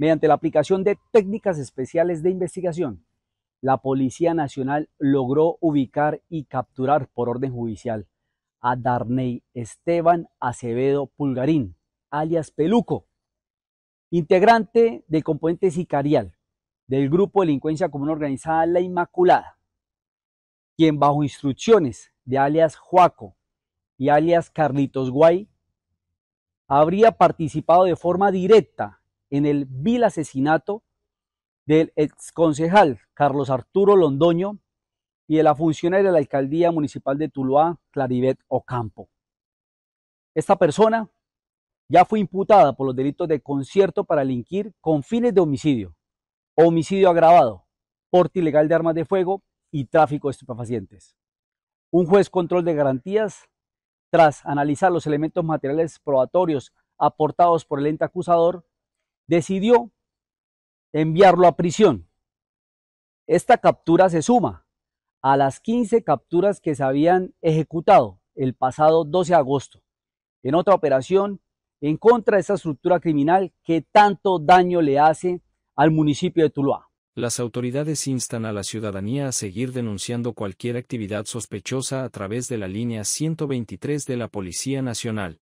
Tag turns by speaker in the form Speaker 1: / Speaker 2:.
Speaker 1: Mediante la aplicación de técnicas especiales de investigación, la Policía Nacional logró ubicar y capturar por orden judicial a Darney Esteban Acevedo Pulgarín, alias Peluco, integrante del componente sicarial del grupo delincuencia común organizada La Inmaculada, quien bajo instrucciones de alias Juaco y alias Carlitos Guay, habría participado de forma directa en el vil asesinato del exconcejal Carlos Arturo Londoño y de la funcionaria de la alcaldía municipal de Tuluá, Clarivet Ocampo. Esta persona ya fue imputada por los delitos de concierto para linquir con fines de homicidio, homicidio agravado, porte ilegal de armas de fuego y tráfico de estupefacientes. Un juez control de garantías, tras analizar los elementos materiales probatorios aportados por el ente acusador, decidió enviarlo a prisión. Esta captura se suma a las 15 capturas que se habían ejecutado el pasado 12 de agosto en otra operación en contra de esa estructura criminal que tanto daño le hace al municipio de Tuluá. Las autoridades instan a la ciudadanía a seguir denunciando cualquier actividad sospechosa a través de la línea 123 de la Policía Nacional.